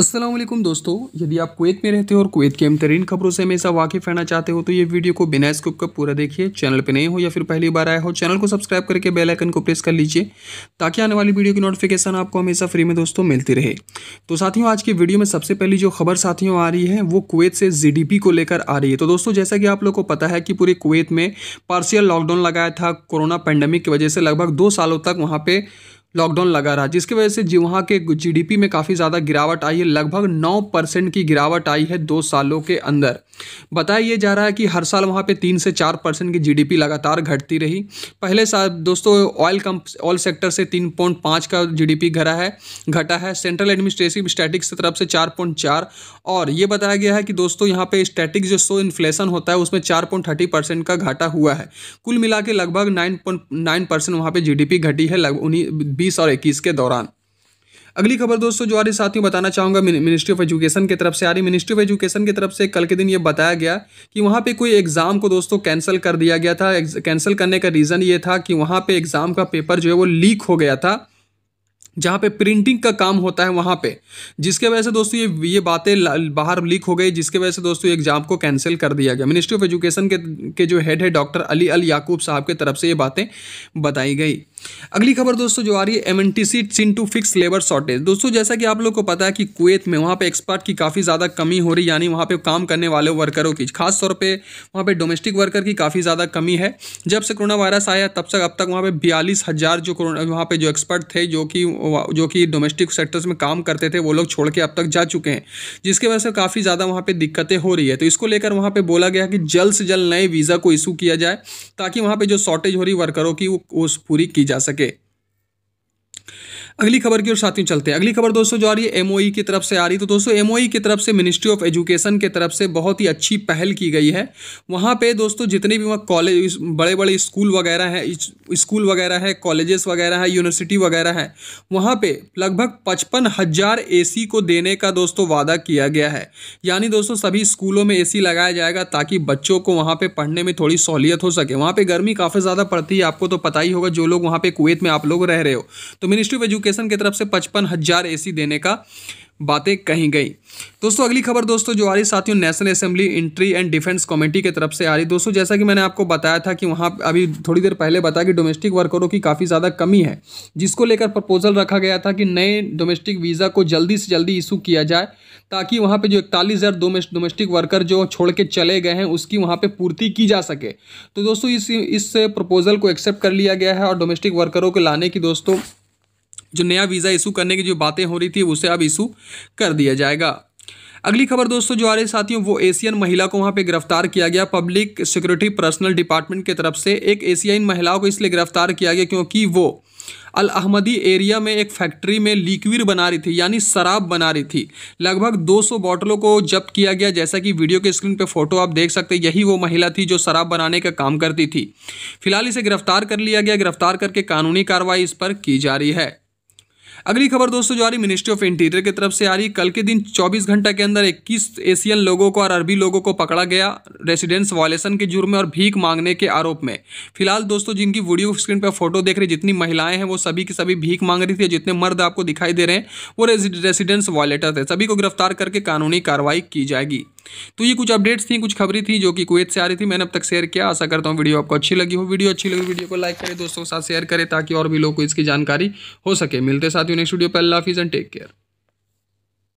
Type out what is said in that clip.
असलम दोस्तों यदि आप कुवैत में रहते हो और कुवैत के अमतरीन तरीन खबरों से हमेशा वाकिफ रहना चाहते हो तो ये वीडियो को बिना स्कूप का पूरा देखिए चैनल पर नए हो या फिर पहली बार आए हो चैनल को सब्सक्राइब करके बेल आइकन को प्रेस कर लीजिए ताकि आने वाली वीडियो की नोटिफिकेशन आपको हमेशा फ्री में दोस्तों मिलती रहे तो साथियों आज की वीडियो में सबसे पहली जो खबर साथियों आ रही है वो कुवैत से जी को लेकर आ रही है तो दोस्तों जैसा कि आप लोग को पता है कि पूरे कुवैत में पार्सियल लॉकडाउन लगाया था कोरोना पैंडमिक की वजह से लगभग दो सालों तक वहाँ पर लॉकडाउन लगा रहा जिसकी वजह से जी वहाँ के जीडीपी में काफ़ी ज़्यादा गिरावट आई है लगभग नौ परसेंट की गिरावट आई है दो सालों के अंदर बताया ये जा रहा है कि हर साल वहाँ पे तीन से चार परसेंट की जीडीपी लगातार घटती रही पहले साल दोस्तों ऑयल कम ऑयल सेक्टर से तीन पॉइंट पाँच का जीडीपी घटा है घटा है सेंट्रल एडमिनिस्ट्रेटिव स्टैटिक्स की तरफ से चार पॉइंट चार और ये बताया गया है कि दोस्तों यहाँ पर स्टैटिक्स जो सो इन्फ्लेशन होता है उसमें चार पॉइंट थर्टी परसेंट का घाटा हुआ है कुल मिला के लगभग नाइन पॉइंट नाइन परसेंट वहाँ जी घटी है लगभग 2020 और इक्कीस के दौरान अगली खबर दोस्तों जो आ रही साथियों बताना चाहूँगा मिनिस्ट्री ऑफ एजुकेशन की तरफ से आ रही मिनिस्ट्री ऑफ एजुकेशन की तरफ से कल के दिन ये बताया गया कि वहाँ पे कोई एग्ज़ाम को दोस्तों कैंसिल कर दिया गया था कैंसिल करने का रीज़न ये था कि वहाँ पे एग्ज़ाम का पेपर जो है वो लीक हो गया था जहाँ पे प्रिंटिंग का काम होता है वहाँ पे जिसके वजह से दोस्तों ये ये बातें बाहर लीक हो गई जिसके वजह से दोस्तों एग्जाम को कैंसिल कर दिया गया मिनिस्ट्री ऑफ एजुकेशन के के जो हेड है डॉक्टर अली अल याकूब साहब की तरफ से ये बातें बताई गई अगली खबर दोस्तों जो आ रही है M N T C to fix labour shortage दोस्तों जैसा कि आप लोग को पता है कि कुवैत में वहाँ पे एक्सपर्ट की काफ़ी ज़्यादा कमी हो रही यानी वहाँ पे काम करने वाले वर्करों की खास तौर पे वहाँ पे डोमेस्टिक वर्कर की काफ़ी ज़्यादा कमी है जब से कोरोना वायरस आया तब तक अब तक वहाँ पर बयालीस हज़ार जो कोरोना वहाँ पर जो एक्सपर्ट थे जो कि जो कि डोमेस्टिक सेक्टर्स में काम करते थे वो लोग छोड़ के अब तक जा चुके हैं जिसकी वजह से काफ़ी ज़्यादा वहाँ पर दिक्कतें हो रही है तो इसको लेकर वहाँ पर बोला गया कि जल्द से जल्द नए वीज़ा को इशू किया जाए ताकि वहाँ पर जो शॉर्टेज हो रही वर्करों की वो पूरी की जाए ya que अगली खबर की ओर साथियों चलते हैं अगली खबर दोस्तों जो आ रही है एमओई e की तरफ से आ रही है तो दोस्तों एमओई e की तरफ से मिनिस्ट्री ऑफ एजुकेशन की तरफ से बहुत ही अच्छी पहल की गई है वहाँ पे दोस्तों जितने भी वहाँ कॉलेज बड़े बड़े स्कूल वगैरह हैं स्कूल वगैरह है कॉलेजेस वगैरह है यूनिवर्सिटी वगैरह है वहाँ पर लगभग पचपन हज़ार ए को देने का दोस्तों वादा किया गया है यानी दोस्तों सभी स्कूलों में ए लगाया जाएगा ताकि बच्चों को वहाँ पर पढ़ने में थोड़ी सहूलियत हो सके वहाँ पर गर्मी काफ़ी ज़्यादा पड़ती है आपको तो पता ही होगा जो लोग वहाँ पर कुवैत में आप लोग रह रहे हो तो मिनिस्ट्री ऑफ एजुकेशन की तरफ से पचपन हज़ार ए देने का बातें कही गई दोस्तों अगली खबर दोस्तों जो आ रही साथियों national assembly entry and defence committee की तरफ से आ रही दोस्तों जैसा कि मैंने आपको बताया था कि वहाँ अभी थोड़ी देर पहले बताया कि डोमेस्टिक वर्करों की काफ़ी ज़्यादा कमी है जिसको लेकर प्रपोजल रखा गया था कि नए डोमेस्टिक वीज़ा को जल्दी से जल्दी इशू किया जाए ताकि वहाँ पर जो इकतालीस हज़ार डोमेस्टिक वर्कर जो छोड़ के चले गए हैं उसकी वहाँ पर पूर्ति की जा सके तो दोस्तों इस इस प्रपोज़ल को एक्सेप्ट कर लिया गया है और डोमेस्टिक वर्करों को लाने की दोस्तों जो नया वीज़ा इशू करने की जो बातें हो रही थी उसे अब इशू कर दिया जाएगा अगली खबर दोस्तों जो आ रही साथियों वो एशियन महिला को वहाँ पे गिरफ्तार किया गया पब्लिक सिक्योरिटी पर्सनल डिपार्टमेंट की तरफ से एक एशियाई महिलाओं को इसलिए गिरफ्तार किया गया क्योंकि वो अल अहमदी एरिया में एक फैक्ट्री में लिक्विड बना रही थी यानी शराब बना रही थी लगभग 200 बोतलों को जब्त किया गया जैसा कि वीडियो के स्क्रीन पर फोटो आप देख सकते हैं यही वो महिला थी जो शराब बनाने का काम करती थी फिलहाल इसे गिरफ्तार कर लिया गया गिरफ्तार करके कानूनी कार्रवाई इस पर की जा रही है अगली खबर दोस्तों जो आ रही मिनिस्ट्री ऑफ इंटीरियर की तरफ से आ रही कल के दिन चौबीस घंटा के अंदर इक्कीस एशियन लोगों को और अरबी लोगों को पकड़ा गया रेसिडेंस वॉलेसन के जुर्म में और भीख मांगने के आरोप में फिलहाल दोस्तों जिनकी वीडियो स्क्रीन पर फोटो देख रही जितनी महिलाएं हैं वो सभी की सभी भीख मांग रही थी जितने मर्द आपको दिखाई दे रहे हैं वो रेसिडेंस वॉलेटर थे सभी को गिरफ्तार करके कानूनी कार्रवाई की जाएगी तो ये कुछ अपडेट्स थी कुछ खबरें थी जो कि कुवैत से आ रही थी मैंने अब तक शेयर किया आशा करता हूँ वीडियो आपको अच्छी लगी हो वीडियो अच्छी लगी वीडियो को लाइक करें दोस्तों के साथ शेयर करें ताकि और भी लोगों को इसकी जानकारी हो सके मिलते साथ ही नेक्स्ट वीडियो पर अल्लाह हाफिज़ एंड टेक केयर